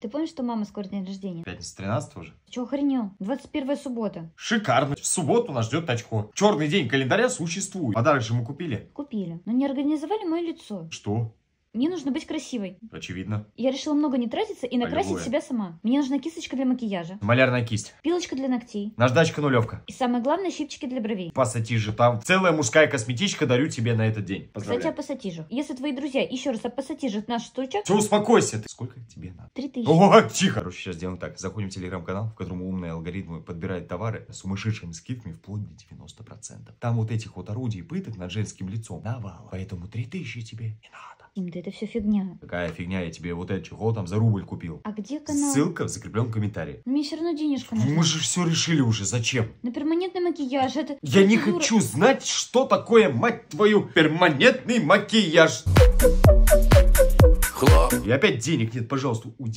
Ты помнишь, что мама скоро день рождения? Пятница 13 уже. Чего что, охренел? 21 суббота. Шикарно. В субботу нас ждет очко. Черный день календаря существует. Подарок же мы купили? Купили. Но не организовали мое лицо. Что? Мне нужно быть красивой. Очевидно. Я решила много не тратиться и а накрасить Любое. себя сама. Мне нужна кисточка для макияжа. Малярная кисть. Пилочка для ногтей. Наждачка нулевка. И самое главное, щипчики для бровей. Пассатижи там. Целая мужская косметичка дарю тебе на этот день. Поздравляю. Кстати, о пассатижах. Если твои друзья еще раз опассатижат наш штучек... Все, успокойся ты. Сколько тебе надо? Три тысячи. О, тихо. Короче, сейчас сделаем так. Заходим в телеграм-канал, в котором умные алгоритмы подбирают товары с сумасшедшими скидками вплоть до 90%. Там вот этих вот орудий пыток над женским лицом навало. Поэтому три тысячи тебе не надо. Им, да это все фигня. Какая фигня, я тебе вот этот чего там за рубль купил. А где канал? Ссылка в закрепленном комментарии. Но ну, мне все равно денежка нужна. Мы же все решили уже, зачем? На перманентный макияж, это... Я не хочу знать, что такое, мать твою, перманентный макияж. Хлоп. И опять денег нет, пожалуйста, уйди.